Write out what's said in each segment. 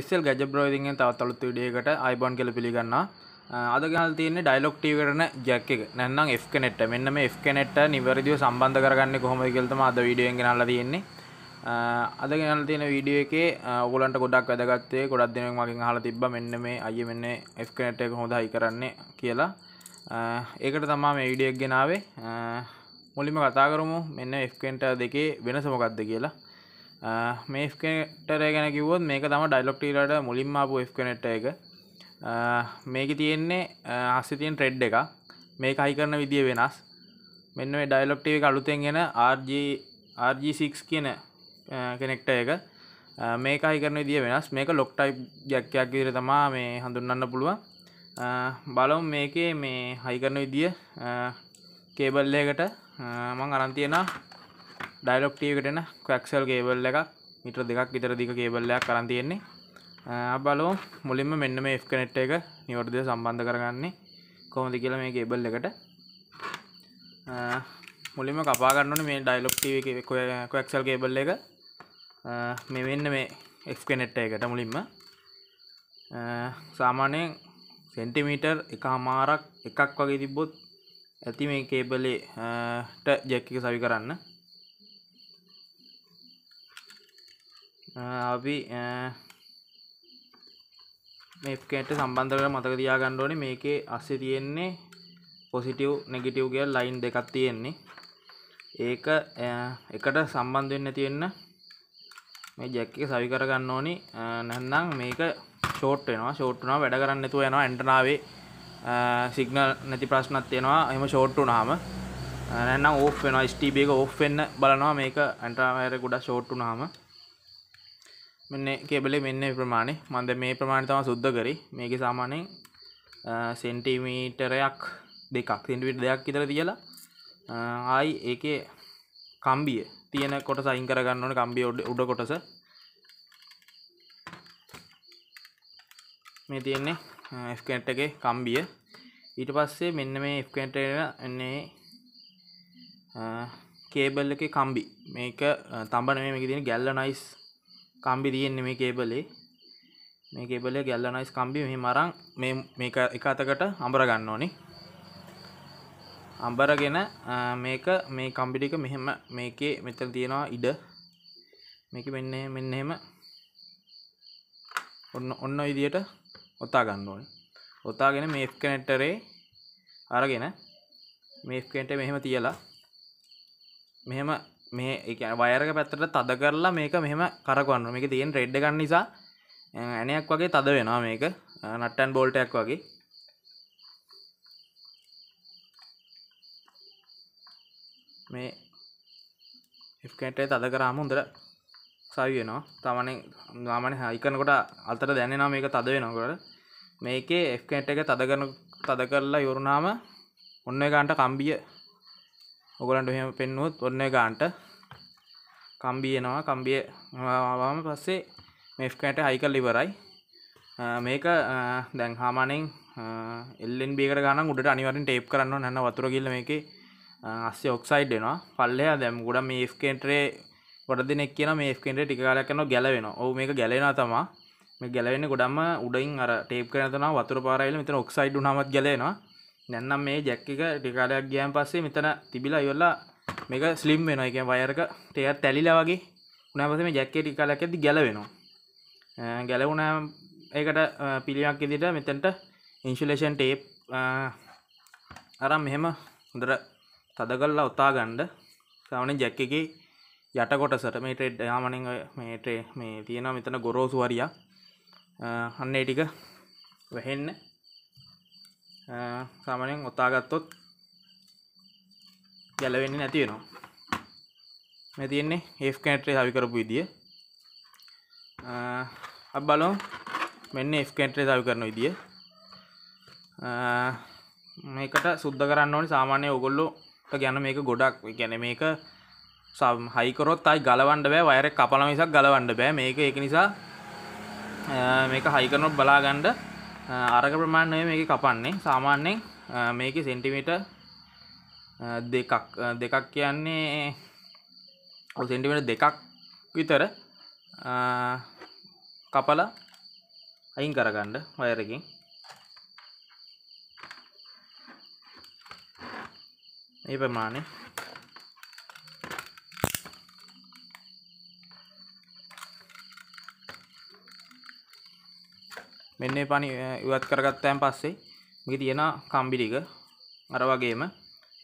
එස්සල් ගැජ බ්‍රෝධිගෙන් තවත් අලුත් විඩියකට අයිබොන් කල පිළිගන්න අද ගල් තියන්නේ ඩයිලොක් ටීවරන ජැක් එක නැන්නම් F කනෙට්ට මෙන්න මේ F කනෙට්ට නිවැරදිව සම්බන්ධ කරගන්න කොහොම කියලතම අද වීඩියෙන් ගෙනල්ල තියෙන්නේ අද ගෙනල් තියෙන වීඩියෝ එකේ ඔගලන්ට ගොඩක් වැදගත්තේ ගොඩක් දෙනෙක් මගෙන් අහලා තිබ්බා මෙන්න මේ අයියේ මෙන්න F කනෙට් එක හොඳයි කරන්නේ කියලා ඒකට තමයි මේ වීඩියෝ එක ගෙනාවේ මුලින්ම කතා කරමු මෙන්න F කනෙට් දෙකේ වෙනස මොකක්ද කියලා මේ කනෙක්ටර ගැන කිවොත් මේක තම ඩයිලොක්ටීරට මුලින්ම ආපු F කනෙක්ට එක මේක තියෙන්නේ හස්සේ තියෙන ට්‍රෙඩ් එක මේක හයි කරන විදිය වෙනස් මෙන්න මේ ඩයිලොක්ටීව එක අලුතෙන් එන RG RG6 කියන කනෙක්ට එක මේක හයි කරන විදිය වෙනස් මේක ලොක් ටයිප් ජැක්කයක් විදිහට තමා මේ හඳුන්වන්න පුළුවන් බලමු මේකේ මේ හයි කරන විදිය කේබල් එකකට මම අරන් තියෙනවා ඩයිලොක්ටීවකටන කක්සල් ගේවල් එකක් මිට දෙකක් විතර දික කේබල්ලයක් කරන් තියෙන්නේ බලෝ මුලින්ම මෙන්න මේ කනෙට් එක නිවර්දය සම්බන්ධ කරගන්නේ කොහොමද කියලා මේ ගේබල් එකට මුලින්ම කපාගන්නන මේ ඩයිලොක්ටීවක්සල් ගේබල් එක මෙවෙන්න මේ එක්කනෙට්ට එකට මුලින්ම සාමානයෙන් සෙන්ටිමීටර් එක හමාරක් එකක් වගේ තිබ්බොත් ඇති මේ කේබලේට ජැක්ක සවි කරන්න අපි මේකට සම්බන්ධ කරලා මතක තියාගන්න ඕනේ මේකේ අස්සේ තියෙන්නේ පොසිටිව් නෙගටිව් කියලා ලයින් දෙකක් තියෙන්නේ. ඒක එකට සම්බන්ධ වෙන්න තියෙන මේ ජැක් එක සවි කරගන්න ඕනි. නැත්නම් මේක ෂෝට් වෙනවා. ෂෝට් වුණාම වැඩ කරන්නේ නැතුව යනවා ඇන්ටනාවේ සිගනල් නැති ප්‍රශ්නත් තියෙනවා. එහෙම ෂෝට් වුණාම නැත්නම් ඕෆ් වෙනවා. STB එක ඕෆ් වෙන්න බලනවා මේක ඇන්ටනාවේ ගොඩක් ෂෝට් වුණාම. මෙන්න කේබලේ මෙන්න ප්‍රමාණය මන්ද මේ ප්‍රමාණය තම සුද්ධ කරේ මේක සාමානෙන් සෙන්ටිමීටරයක් දෙකක් සෙන්ටිමීටර් දෙකක් විතර තියලා ආයි ඒකේ කම්බිය තියෙන කොටස අයින් කරගන්න ඕනේ කම්බිය උඩ කොටස මේ තියෙන්නේ F කනෙක්ට් එකේ කම්බිය ඊට පස්සේ මෙන්න මේ F කනෙක්ට් එක එන්නේ කේබල් එකේ කම්බි මේක තඹන මේ මේකේ තියෙන ගැලනයිස් කම්බි තියෙන්නේ මේ කේබලේ මේ කේබලේ ගැල්වනයිස් කම්බි මෙහෙම අරන් මේ මේක එක අතකට අඹර ගන්න ඕනේ අඹරගෙන මේක මේ කම්බි ටික මෙහෙම මේකේ මෙතන තියෙනවා ඉඩ මේක මෙන්න මෙන්න එහෙම ඔන්න ඔන්න ඔය විදියට ඔතා ගන්න ඕනේ ඔතාගෙන මේ F කනෙක්ටරේ අරගෙන මේ F කනෙක්ටරේ මෙහෙම තියලා මෙහෙම මේ එක වයරක පැත්තට තද කරලා මේක මෙහෙම කරගන්න මේක තියෙන් රෙඩ් ගන්න නිසා ඇනයක් වගේ තද වෙනවා මේක නට්ටන් බෝල්ටයක් වගේ මේ එකටේ තද කරාම හොඳට සවි වෙනවා තමනේ ගමන හයිකනකොට අතර දැනෙනවා මේක තද වෙනකොට මේකේ එෆ්කට එක තද කරන තද කරලා යොරුණාම ඔන්න ගන්ට කම්බිය ඔගලන්ට මෙහෙම පෙන්නුවොත් ඔන්න ගාන්ට කම්බිය එනවා කම්බිය ආවම පස්සේ මේෆ්කෑට හයි කරලා ඉවරයි මේක දැන් සාමාන්‍යයෙන් එල්ලෙන් බීකට ගන්න උඩට අනිවාර්යෙන් ටේප් කරන්න ඕන නැත්නම් වතුර ගිල්ල මේකේ අස්සේ ඔක්සයිඩ් වෙනවා පල්ලෙහා දැන් ගොඩ මේ ෆ්කේන්ටරේ ගොඩ දෙනෙක් කියන මේ ෆ්කේන්ටරේ ටික කාලයක් යනවා ගැලවෙනවා. ඔව් මේක ගැලවෙනවා තමයි. මේ ගැලවෙන්නේ ගොඩක්ම උඩින් අර ටේප් කරන තනම වතුර පාරාවිල මෙතන ඔක්සයිඩ් වුණාමත් ගැලවෙනවා. නැන්නම් මේ ජැක් එක ටිකාලයක් ගියන් පස්සේ මෙතන තිබිලා ඉවරලා මේක ස්ලිම් වෙනවා එක වයරක ටේර් තැලිලා වගේ උනාපස මේ ජැක්කේ ටිකාලයක් ඇති ගැලවෙනවා ගැලවුණා ඒකට පිළියක් ඉදිට මෙතැන්ට ඉන්ශුලේෂන් ටේප් අරම් මෙහෙම හොඳර තද කල්ලා ඔතා ගණ්ඩ සාමන ජැක්ක එක යට කොටසට මේ ටෙඩ් යාමනින් මේටේ මේ තියෙන මෙතන ගොරෝසු වරියා අන්නේ ටික වැහෙන්න සාමනෙන් ඔතාගත්තොත් ගැලවෙන්නේ නැතිවෙනවා මේ තියෙන්නේ ඒ කැට්‍රේ සවිකරපු විදිිය අබ්බලෝ මෙන්න ඒ කැට්‍රේ සවි කරන විදිිය මේකට සුද්ද කරන්න ඕනි සාමාන්‍ය ඔගොල්ලෝ ගැන මේක ගොඩක් ගැන මේක සම් හයිකරොත් අයි ගලවන්ඩ බෑ වයර කපල මිසක් ගලවන්ඩ බෑ මේක ඒක නිසා මේක හයිකරනොත් බලාගණ්ඩ අරග ප්‍රමාණය මේක කපන්නේ සාමාන්‍යෙන් මේක සෙන්ටිමිට දෙකක් දෙකක් කියන්නේ සෙන්ටිමිට දෙකක් විතර කපල අයින් කරගණ්ඩ වයරකින් ඒ ප්‍රමාණය මෙන්න මේ පණි ඉවත් කරගත්තාන් පස්සේ මේකේ තියෙන කම්බි ටික අර වගේම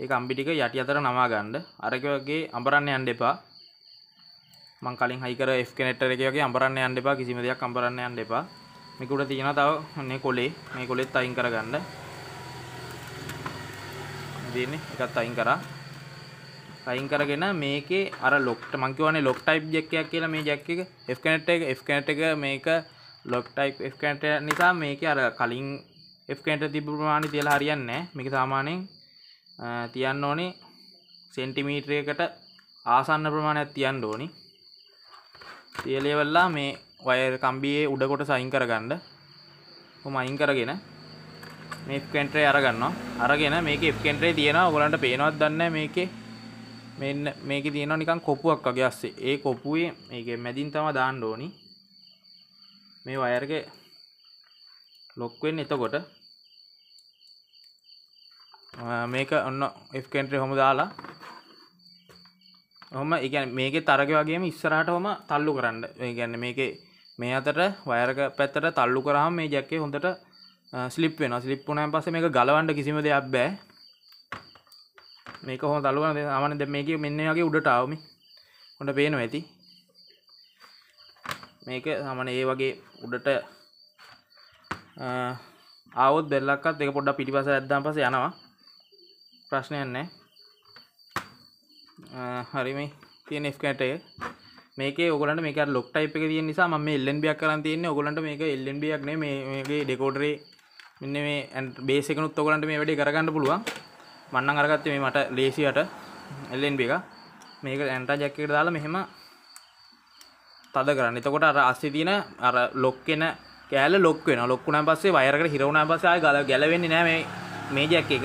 ඒ කම්බි ටික යටි අතර නමා ගන්න. අරක වගේ අඹරන්න යන්න එපා. මං කලින් හයි කර F කනෙක්ටර් එකේ වගේ අඹරන්න යන්න එපා. කිසිම දෙයක් අඹරන්න යන්න එපා. මේක උඩ තියෙනවා තව මේ කොලේ. මේ කොලෙත් අයින් කරගන්න. දෙන්නේ එකත් අයින් කරා. අයින් කරගෙන මේකේ අර ලොක්ට මං කියවනේ ලොක් ටයිප් ජැක් එකක් කියලා මේ ජැක් එක F කනෙක්ටර් එක F කනෙක්ටර් එක මේක ලොක් ටයිප් ෆකට නිසා මේක අර කලින් ෆකට තිබ ප්‍රමාණි තියල හරියන්න මේක සාමානයෙන් තියන්න ඕනේ සෙන්ටිමීට්‍රයකට ආසන්න ප්‍රමාණයක් තියන්න ඕනි තියලේවල්ලා මේ වයර් කම්බියේ උඩකොට සයින් කරගන්න හොම අයින් කරගෙන මේ ෆකන්ට්‍රේ අරගන්නවා අරගෙන මේක ෆකන්ට්‍රේ තියෙනවා ඔයගලන්ට පේනවද දන්නේ මේකේ මෙන්න මේකේ තියෙනවා නිකන් කොපුවක් වගේ අස්සේ ඒ කොපුවේ මේකේ මැදින් තමයි දාන්න ඕනේ මේ වයර්ගේ ලොක්වෙන් එතකොට මේක ඔන්න F කන්ට්‍රේ හොම දාලා හොම ඉගැන මේක තරග වගේම ඉස්සරහට හොම තල්ලු කරන්න ගැන්න මේක මේ අතට වයරක පැත්තට තල්ලු කරහම මේ ජැක්කේ හොඳට ස්ලිප් වෙන ස්ලිප් වුණාන් පස්සේ මේක ගලවන්න කිසිම දෙයක් බෑ මේක හොම තල්ලු කරන සාමාන්‍යයෙන් දැන් මේකේ මෙන්න වගේ උඩට ආවමි හොඳ පේනවා ඇති මේක සමන ඒ වගේ උඩට අවුත් බෙල්ලක්කත් එක පොඩ්ඩ පිටිපස ඇද්දාම් පස යනවා ප්‍රශ්නයන්නේ හරිම තියෙන ස්කටය මේක ඔගලට මේක ලොක් ටයිප් එක තියෙන නිසා මම එල්ලෙන්බියක් කරන් තියෙන්නේ ඔයගලන්ට මේක එල්ලෙන්බියක් නේ මේ මේකේ ඩෙකෝඩරේ මෙන්න මේ බේස් එකනුත් ඔයගලන්ට මේ වැඩේ කරගන්න පුළුවන් මම නම් අරගත්තේ මේ මට ලේසියට එල්ලෙන්බි එක මේක ඇන්ටා ජැක් එකට දාලා මෙහෙම තද කරන්න එතකොට අර අස්සේ තියෙන අර ලොක් වෙන කෑල්ල ලොක් වෙනවා ලොක් වුණාන් පස්සේ වයරකට හිර වුණාන් පස්සේ ආය ගල ගැලවෙන්නේ නැහැ මේ මේ ජැක් එක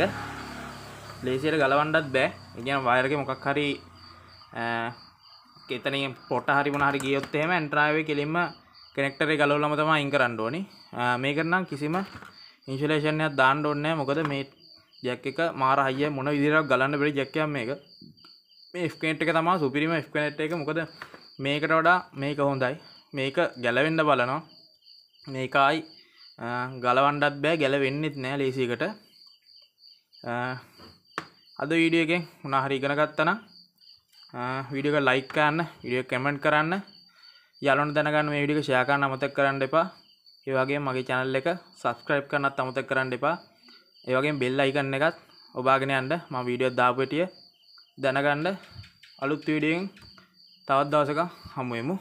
ලේසියට ගලවන්නත් බෑ ඒ කියන්නේ වයර් එකේ මොකක් හරි එතන පොට හරි මොන හරි ගියොත් එහෙම එන්ට්‍රාවේ කෙලින්ම කනෙක්ටර් එක ගලවලම තමයි අයින් කරන්න ඕනේ මේකට නම් කිසිම ඉන්සුලේෂන් එකක් දාන්න ඕනේ නැහැ මොකද මේ ජැක් එක මාර හයිය මොන විදිහට ගලන්න බැරි ජැක් එකක් මේක මේ F කනෙක්ට් එක තමයි සුපිරිම F කනෙක්ට් එක මොකද මේකට වඩා මේක හොඳයි මේක ගැලවෙන්න බලනවා මේකයි ගලවන්ඩත් බෑ ගැලවෙන්නෙත් නෑ ලේසිකට අද වීඩියෝ එකෙන් උනාහරි ඉගෙන ගත්තනම් වීඩියෝ එක ලයික් කරන්න වීඩියෝ කමෙන්ට් කරන්න යාළුවන්ට දැනගන්න මේ වීඩියෝ එක ෂෙයා කරන්න අමතක කරන්න එපා ඒ වගේම මගේ channel එක subscribe කරන්නත් අමතක කරන්න එපා ඒ වගේම bell icon එකත් ඔබාගෙන යන්න මම වීඩියෝ දාපු විටිය දැනගන්න අලුත් වීඩියෝ එකෙන් තවත් දවසක හමුුවමු